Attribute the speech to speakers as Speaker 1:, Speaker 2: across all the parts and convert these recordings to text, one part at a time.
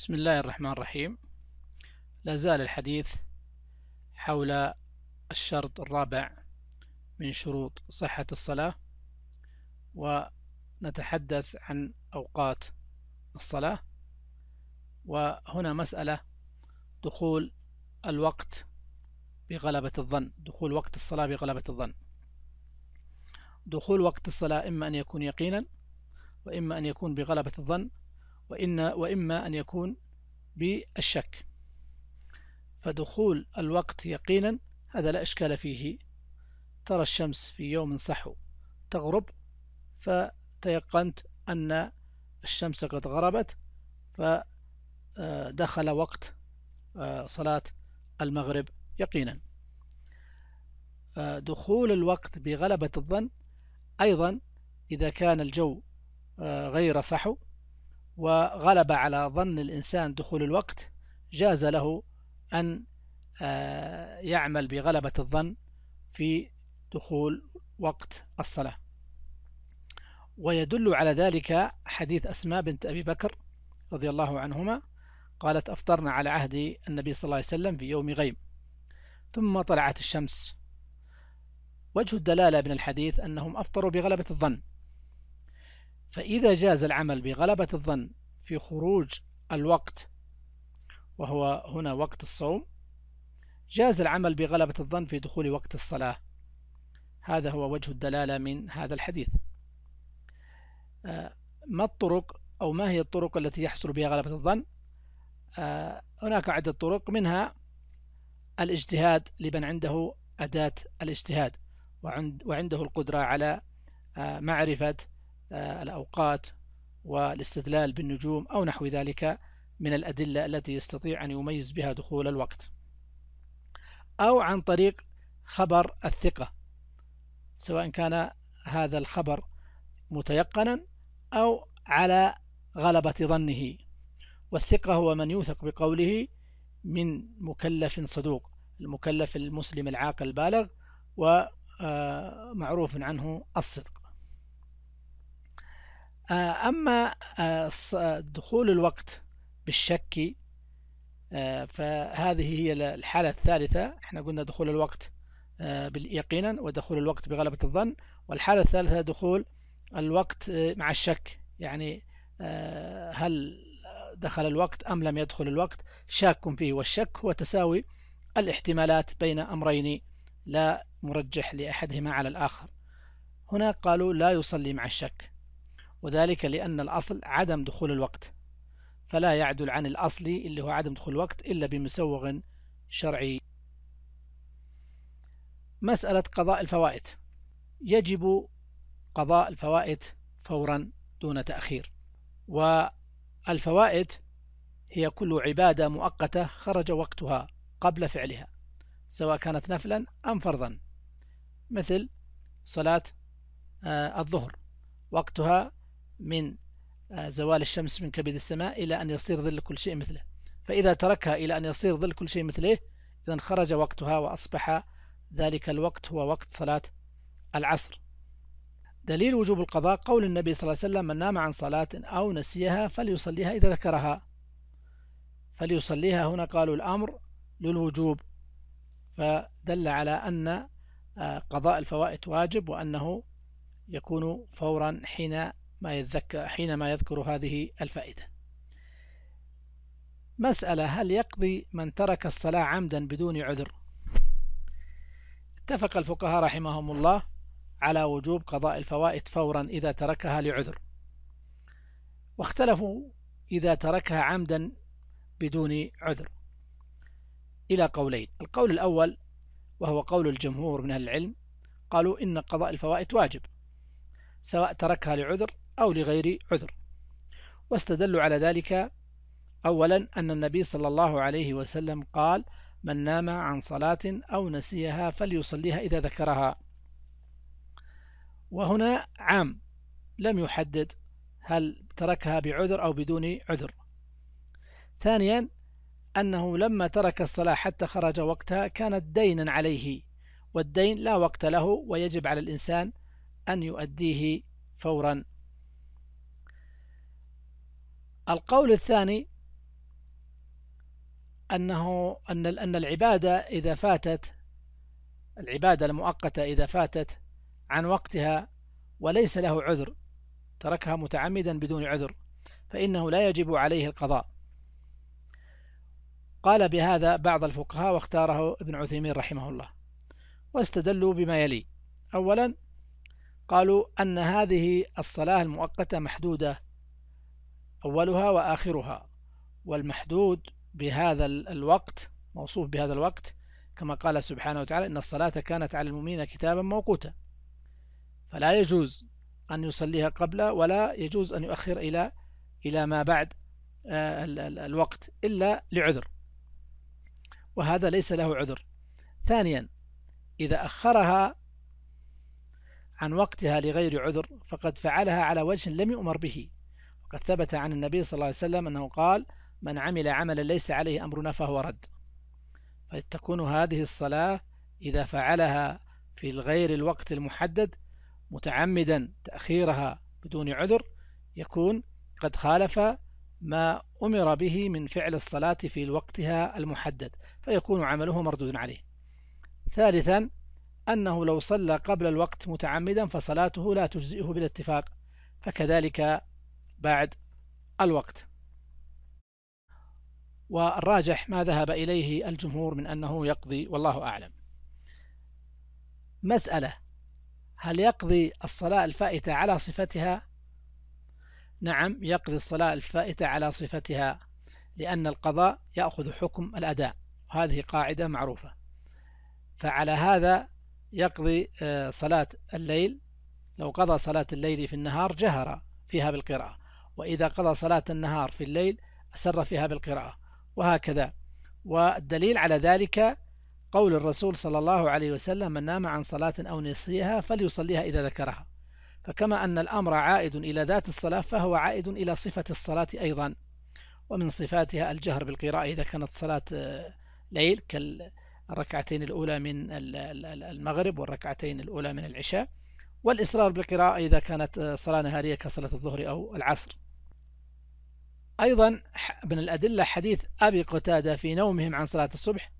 Speaker 1: بسم الله الرحمن الرحيم لا زال الحديث حول الشرط الرابع من شروط صحة الصلاة ونتحدث عن أوقات الصلاة وهنا مسألة دخول الوقت بغلبة الظن دخول وقت الصلاة بغلبة الظن دخول وقت الصلاة إما أن يكون يقينا وإما أن يكون بغلبة الظن وإن وإما أن يكون بالشك فدخول الوقت يقينا هذا لا إشكال فيه ترى الشمس في يوم صحو تغرب فتيقنت أن الشمس قد غربت فدخل آه، وقت آه، صلاة المغرب يقينا آه، دخول الوقت بغلبة الظن أيضا إذا كان الجو غير صحو وغلب على ظن الإنسان دخول الوقت جاز له أن آه، يعمل بغلبة الظن في دخول وقت الصلاة ويدل على ذلك حديث أسماء بنت أبي بكر رضي الله عنهما قالت أفطرنا على عهد النبي صلى الله عليه وسلم في يوم غيم ثم طلعت الشمس وجه الدلالة من الحديث أنهم أفطروا بغلبة الظن فإذا جاز العمل بغلبة الظن في خروج الوقت وهو هنا وقت الصوم جاز العمل بغلبة الظن في دخول وقت الصلاة هذا هو وجه الدلالة من هذا الحديث آه، ما الطرق أو ما هي الطرق التي يحصل بها غلبة الظن آه، هناك عدة طرق منها الاجتهاد لمن عنده أداة الاجتهاد وعنده القدرة على آه، معرفة آه، الأوقات والاستدلال بالنجوم أو نحو ذلك من الأدلة التي يستطيع أن يميز بها دخول الوقت أو عن طريق خبر الثقة سواء كان هذا الخبر متيقنا أو على غلبة ظنه والثقة هو من يوثق بقوله من مكلف صدوق المكلف المسلم العاقل البالغ ومعروف آه، عنه الصدق آه، أما آه، دخول الوقت بالشك آه، فهذه هي الحالة الثالثة احنا قلنا دخول الوقت يقينا ودخول الوقت بغلبة الظن والحالة الثالثة دخول الوقت مع الشك يعني هل دخل الوقت أم لم يدخل الوقت شاك فيه والشك هو تساوي الاحتمالات بين أمرين لا مرجح لأحدهما على الآخر هنا قالوا لا يصلي مع الشك وذلك لأن الأصل عدم دخول الوقت فلا يعدل عن الأصل اللي هو عدم دخول الوقت إلا بمسوغ شرعي مسألة قضاء الفوائد يجب قضاء الفوائد فورا دون تأخير والفوائد هي كل عبادة مؤقتة خرج وقتها قبل فعلها سواء كانت نفلا أم فرضا مثل صلاة آه، الظهر وقتها من آه، زوال الشمس من كبد السماء إلى أن يصير ظل كل شيء مثله فإذا تركها إلى أن يصير ظل كل شيء مثله إذا خرج وقتها وأصبح ذلك الوقت هو وقت صلاة العصر دليل وجوب القضاء قول النبي صلى الله عليه وسلم من نام عن صلاة أو نسيها فليصليها إذا ذكرها فليصليها هنا قالوا الأمر للوجوب فدل على أن آه، قضاء الفوائت واجب وأنه يكون فورا حين ما يتذكر حينما يذكر هذه الفائدة مسألة هل يقضي من ترك الصلاة عمدا بدون عذر اتفق الفقهاء رحمهم الله على وجوب قضاء الفوائد فورا إذا تركها لعذر واختلفوا إذا تركها عمدا بدون عذر إلى قولين القول الأول وهو قول الجمهور من العلم قالوا إن قضاء الفوائد واجب سواء تركها لعذر أو لغير عذر واستدلوا على ذلك أولا أن النبي صلى الله عليه وسلم قال من نام عن صلاة أو نسيها فليصليها إذا ذكرها وهنا عام لم يحدد هل تركها بعذر أو بدون عذر ثانيا أنه لما ترك الصلاة حتى خرج وقتها كانت دينا عليه والدين لا وقت له ويجب على الإنسان أن يؤديه فورا القول الثاني أنه أن أن العبادة إذا فاتت العبادة المؤقتة إذا فاتت عن وقتها وليس له عذر تركها متعمدا بدون عذر فإنه لا يجب عليه القضاء قال بهذا بعض الفقهاء واختاره ابن عثيمين رحمه الله واستدلوا بما يلي أولا قالوا أن هذه الصلاة المؤقتة محدودة أولها وآخرها والمحدود بهذا الوقت موصوف بهذا الوقت كما قال سبحانه وتعالى إن الصلاة كانت على المؤمنين كتابا موقوتا فلا يجوز أن يصليها قبل ولا يجوز أن يؤخر إلى إلى ما بعد آه، الوقت إلا لعذر وهذا ليس له عذر ثانيا إذا أخرها عن وقتها لغير عذر فقد فعلها على وجه لم يؤمر به قد ثبت عن النبي صلى الله عليه وسلم أنه قال من عمل عملا ليس عليه أمرنا فهو رد فتكون هذه الصلاة إذا فعلها في غير الوقت المحدد متعمدا تأخيرها بدون عذر يكون قد خالف ما أمر به من فعل الصلاة في وقتها المحدد فيكون عمله مردود عليه ثالثا أنه لو صلى قبل الوقت متعمدا فصلاته لا تجزئه بالاتفاق فكذلك بعد الوقت والراجح ما ذهب إليه الجمهور من أنه يقضي والله أعلم مسألة هل يقضي الصلاة الفائتة على صفتها؟ نعم يقضي الصلاة الفائتة على صفتها لأن القضاء يأخذ حكم الأداء وهذه قاعدة معروفة فعلى هذا يقضي آه، صلاة الليل لو قضى صلاة الليل في النهار جهر فيها بالقراءة وإذا قضى صلاة النهار في الليل أسر فيها بالقراءة وهكذا والدليل على ذلك قول الرسول صلى الله عليه وسلم من نام عن صلاة أو نسيها فليصليها إذا ذكرها فكما أن الأمر عائد إلى ذات الصلاة فهو عائد إلى صفة الصلاة أيضا ومن صفاتها الجهر بالقراءة إذا كانت صلاة آه، ليل كالركعتين الأولى من المغرب والركعتين الأولى من العشاء والإصرار بالقراءة إذا كانت آه، صلاة نهارية كصلاة الظهر أو العصر أيضا من الأدلة حديث أبي قتادة في نومهم عن صلاة الصبح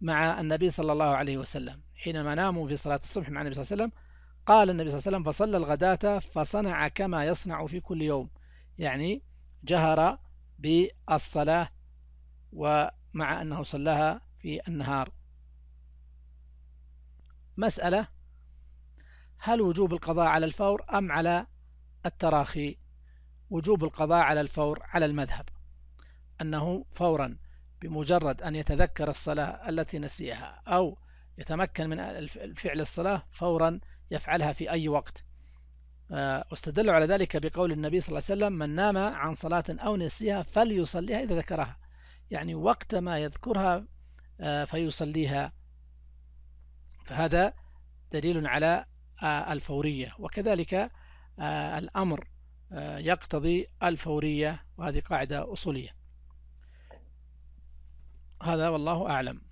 Speaker 1: مع النبي صلى الله عليه وسلم حينما ناموا في صلاة الصبح مع النبي صلى الله عليه وسلم قال النبي صلى الله عليه وسلم فصلى الغداة فصنع كما يصنع في كل يوم يعني جهر بالصلاة ومع أنه صلاها في النهار مسألة هل وجوب القضاء على الفور أم على التراخي وجوب القضاء على الفور على المذهب أنه فورا بمجرد أن يتذكر الصلاة التي نسيها أو يتمكن من فعل الصلاة فورا يفعلها في أي وقت آه، واستدلوا على ذلك بقول النبي صلى الله عليه وسلم من نام عن صلاة أو نسيها فليصليها إذا ذكرها يعني وقت ما يذكرها آه، فيصليها فهذا دليل على الفورية وكذلك آه، الأمر آه، يقتضي الفورية وهذه قاعدة أصولية هذا والله أعلم